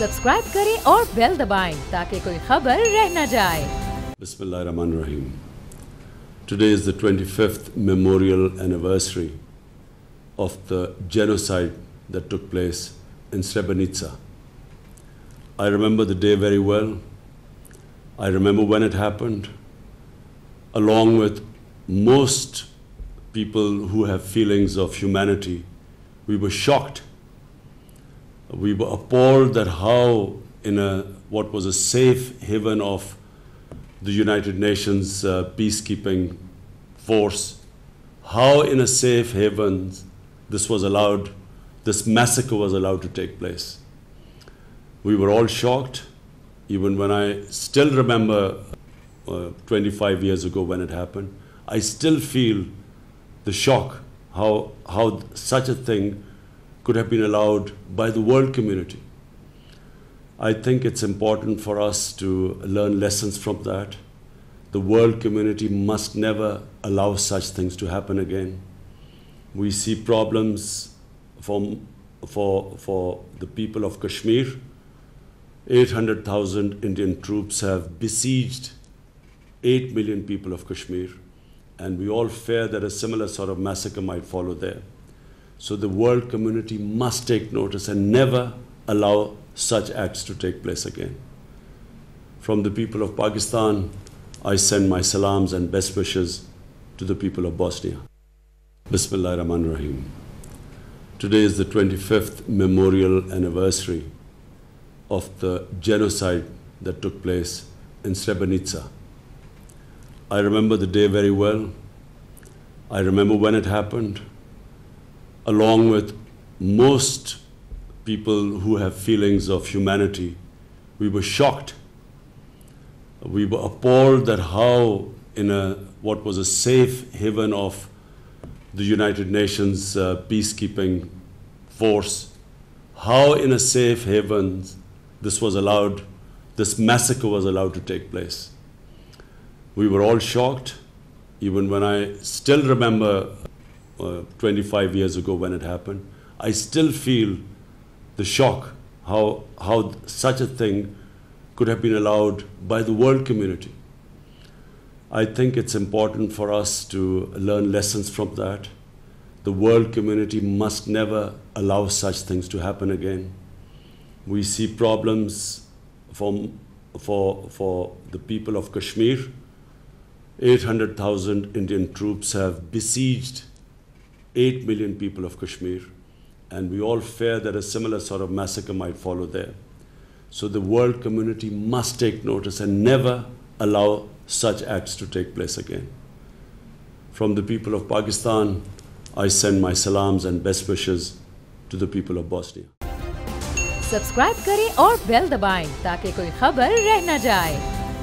Subscribe करें और bell दबाएं ताकि कोई खबर रह न जाए बिस्मिल्लाहिर्रहमानिर्रहीम today is the 25th memorial anniversary of the genocide that took place in Srebrenica I remember the day very well I remember when it happened along with most people who have feelings of humanity we were shocked we were appalled that how in a what was a safe haven of the United Nations uh, peacekeeping force, how in a safe haven this was allowed, this massacre was allowed to take place. We were all shocked, even when I still remember uh, 25 years ago when it happened. I still feel the shock how, how such a thing could have been allowed by the world community. I think it's important for us to learn lessons from that. The world community must never allow such things to happen again. We see problems for for, for the people of Kashmir. 800,000 Indian troops have besieged 8 million people of Kashmir, and we all fear that a similar sort of massacre might follow there. So the world community must take notice and never allow such acts to take place again. From the people of Pakistan, I send my salams and best wishes to the people of Bosnia. Bismillah Rahman Rahim. Today is the 25th memorial anniversary of the genocide that took place in Srebrenica. I remember the day very well. I remember when it happened along with most people who have feelings of humanity, we were shocked. We were appalled that how, in a what was a safe haven of the United Nations uh, peacekeeping force, how in a safe haven this was allowed, this massacre was allowed to take place. We were all shocked. Even when I still remember uh, 25 years ago when it happened. I still feel the shock how, how such a thing could have been allowed by the world community. I think it's important for us to learn lessons from that. The world community must never allow such things to happen again. We see problems from, for, for the people of Kashmir. 800,000 Indian troops have besieged 8 million people of Kashmir, and we all fear that a similar sort of massacre might follow there. So the world community must take notice and never allow such acts to take place again. From the people of Pakistan, I send my salams and best wishes to the people of Bosnia. Subscribe करें और bell दबाएं ताकि कोई खबर